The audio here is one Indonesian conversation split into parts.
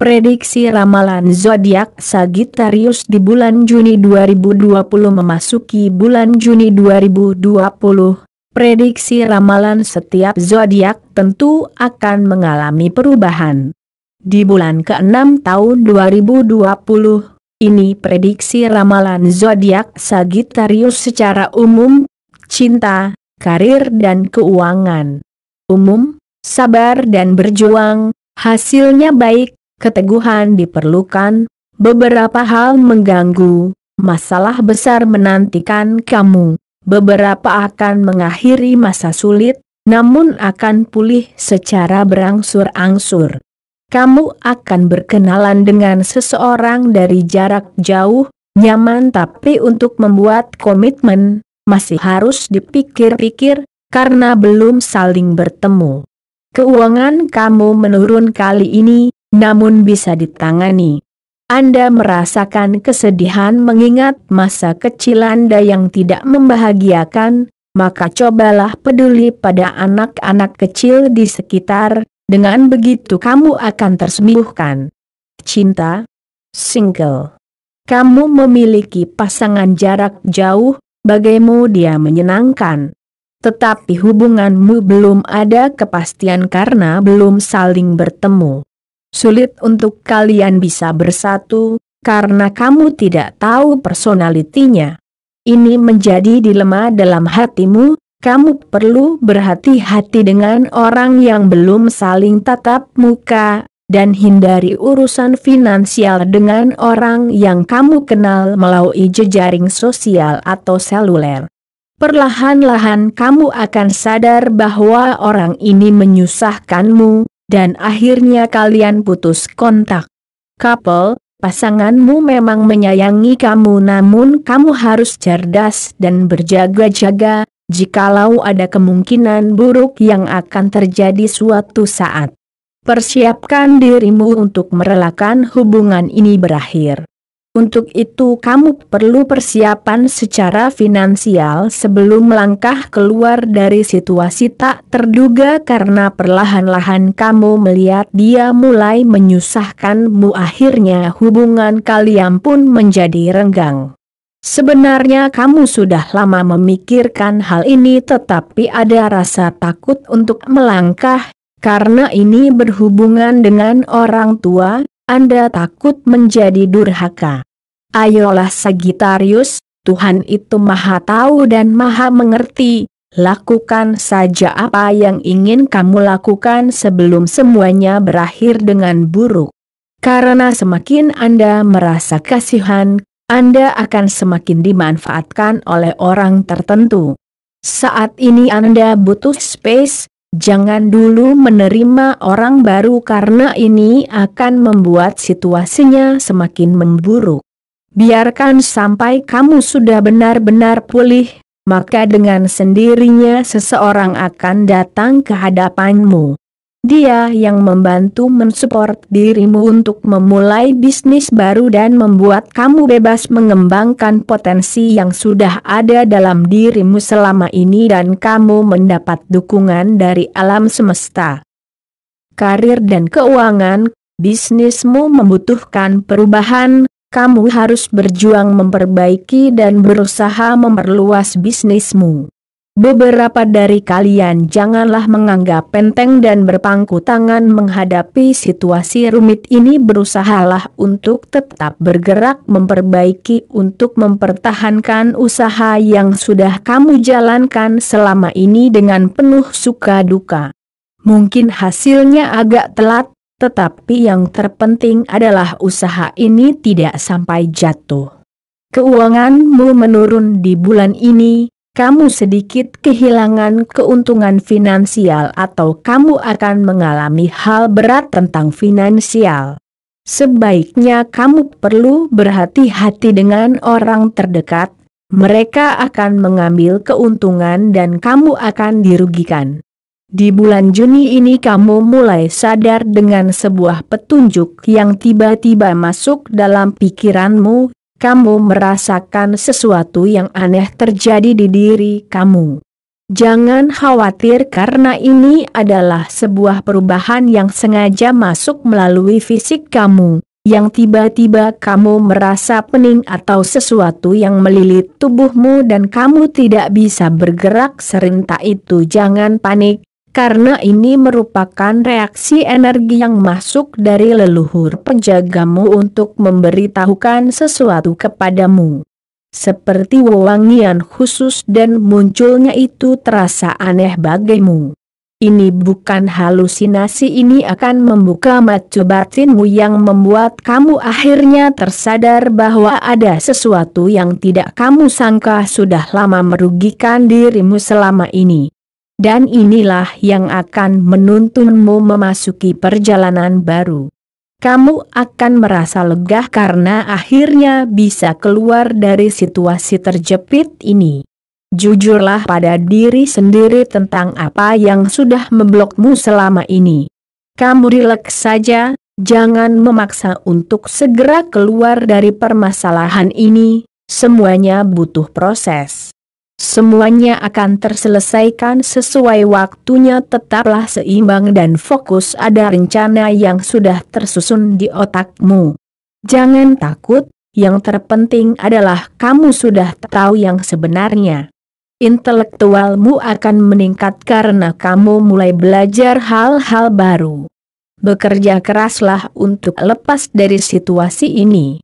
Prediksi ramalan zodiak Sagittarius di bulan Juni 2020 memasuki bulan Juni 2020. Prediksi ramalan setiap zodiak tentu akan mengalami perubahan. Di bulan ke-6 tahun 2020, ini prediksi ramalan zodiak Sagittarius secara umum, cinta, karir dan keuangan. Umum, sabar dan berjuang, hasilnya baik, keteguhan diperlukan, beberapa hal mengganggu, masalah besar menantikan kamu, beberapa akan mengakhiri masa sulit, namun akan pulih secara berangsur-angsur. Kamu akan berkenalan dengan seseorang dari jarak jauh, nyaman tapi untuk membuat komitmen, masih harus dipikir-pikir, karena belum saling bertemu. Keuangan kamu menurun kali ini, namun bisa ditangani. Anda merasakan kesedihan mengingat masa kecil Anda yang tidak membahagiakan, maka cobalah peduli pada anak-anak kecil di sekitar, dengan begitu kamu akan tersembuhkan. Cinta Single Kamu memiliki pasangan jarak jauh, bagaimu dia menyenangkan. Tetapi hubunganmu belum ada kepastian karena belum saling bertemu. Sulit untuk kalian bisa bersatu, karena kamu tidak tahu personalitinya. Ini menjadi dilema dalam hatimu, kamu perlu berhati-hati dengan orang yang belum saling tatap muka, dan hindari urusan finansial dengan orang yang kamu kenal melalui jejaring sosial atau seluler. Perlahan-lahan kamu akan sadar bahwa orang ini menyusahkanmu, dan akhirnya kalian putus kontak. Couple, pasanganmu memang menyayangi kamu namun kamu harus cerdas dan berjaga-jaga, jikalau ada kemungkinan buruk yang akan terjadi suatu saat. Persiapkan dirimu untuk merelakan hubungan ini berakhir. Untuk itu kamu perlu persiapan secara finansial sebelum melangkah keluar dari situasi tak terduga karena perlahan-lahan kamu melihat dia mulai menyusahkanmu akhirnya hubungan kalian pun menjadi renggang. Sebenarnya kamu sudah lama memikirkan hal ini tetapi ada rasa takut untuk melangkah, karena ini berhubungan dengan orang tua, anda takut menjadi durhaka. Ayolah Sagitarius, Tuhan itu maha tahu dan maha mengerti, lakukan saja apa yang ingin kamu lakukan sebelum semuanya berakhir dengan buruk. Karena semakin Anda merasa kasihan, Anda akan semakin dimanfaatkan oleh orang tertentu. Saat ini Anda butuh space, Jangan dulu menerima orang baru karena ini akan membuat situasinya semakin memburuk. Biarkan sampai kamu sudah benar-benar pulih, maka dengan sendirinya seseorang akan datang ke hadapanmu. Dia yang membantu mensupport dirimu untuk memulai bisnis baru dan membuat kamu bebas mengembangkan potensi yang sudah ada dalam dirimu selama ini dan kamu mendapat dukungan dari alam semesta. Karir dan keuangan, bisnismu membutuhkan perubahan, kamu harus berjuang memperbaiki dan berusaha memperluas bisnismu. Beberapa dari kalian janganlah menganggap penting dan berpangku tangan menghadapi situasi rumit ini berusahalah untuk tetap bergerak memperbaiki untuk mempertahankan usaha yang sudah kamu jalankan selama ini dengan penuh suka duka. Mungkin hasilnya agak telat, tetapi yang terpenting adalah usaha ini tidak sampai jatuh. Keuanganmu menurun di bulan ini, kamu sedikit kehilangan keuntungan finansial atau kamu akan mengalami hal berat tentang finansial. Sebaiknya kamu perlu berhati-hati dengan orang terdekat, mereka akan mengambil keuntungan dan kamu akan dirugikan. Di bulan Juni ini kamu mulai sadar dengan sebuah petunjuk yang tiba-tiba masuk dalam pikiranmu kamu merasakan sesuatu yang aneh terjadi di diri kamu. Jangan khawatir karena ini adalah sebuah perubahan yang sengaja masuk melalui fisik kamu, yang tiba-tiba kamu merasa pening atau sesuatu yang melilit tubuhmu dan kamu tidak bisa bergerak serentak itu jangan panik, karena ini merupakan reaksi energi yang masuk dari leluhur penjagamu untuk memberitahukan sesuatu kepadamu. Seperti wewangian khusus dan munculnya itu terasa aneh bagimu. Ini bukan halusinasi ini akan membuka mata batinmu yang membuat kamu akhirnya tersadar bahwa ada sesuatu yang tidak kamu sangka sudah lama merugikan dirimu selama ini dan inilah yang akan menuntunmu memasuki perjalanan baru. Kamu akan merasa lega karena akhirnya bisa keluar dari situasi terjepit ini. Jujurlah pada diri sendiri tentang apa yang sudah memblokmu selama ini. Kamu rileks saja, jangan memaksa untuk segera keluar dari permasalahan ini, semuanya butuh proses. Semuanya akan terselesaikan sesuai waktunya tetaplah seimbang dan fokus ada rencana yang sudah tersusun di otakmu. Jangan takut, yang terpenting adalah kamu sudah tahu yang sebenarnya. Intelektualmu akan meningkat karena kamu mulai belajar hal-hal baru. Bekerja keraslah untuk lepas dari situasi ini.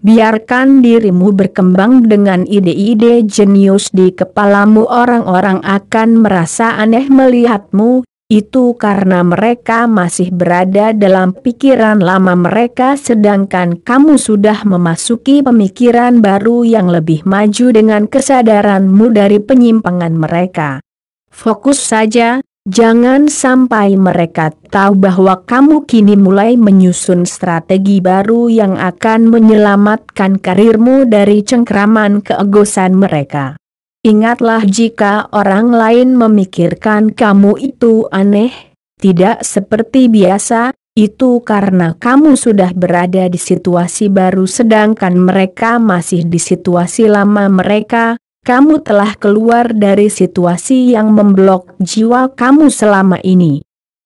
Biarkan dirimu berkembang dengan ide-ide jenius di kepalamu orang-orang akan merasa aneh melihatmu, itu karena mereka masih berada dalam pikiran lama mereka sedangkan kamu sudah memasuki pemikiran baru yang lebih maju dengan kesadaranmu dari penyimpangan mereka. Fokus saja, Jangan sampai mereka tahu bahwa kamu kini mulai menyusun strategi baru yang akan menyelamatkan karirmu dari cengkraman keegosan mereka. Ingatlah jika orang lain memikirkan kamu itu aneh, tidak seperti biasa, itu karena kamu sudah berada di situasi baru sedangkan mereka masih di situasi lama mereka, kamu telah keluar dari situasi yang memblok jiwa kamu selama ini.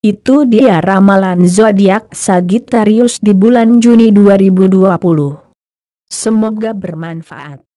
Itu dia ramalan zodiak Sagittarius di bulan Juni 2020. Semoga bermanfaat.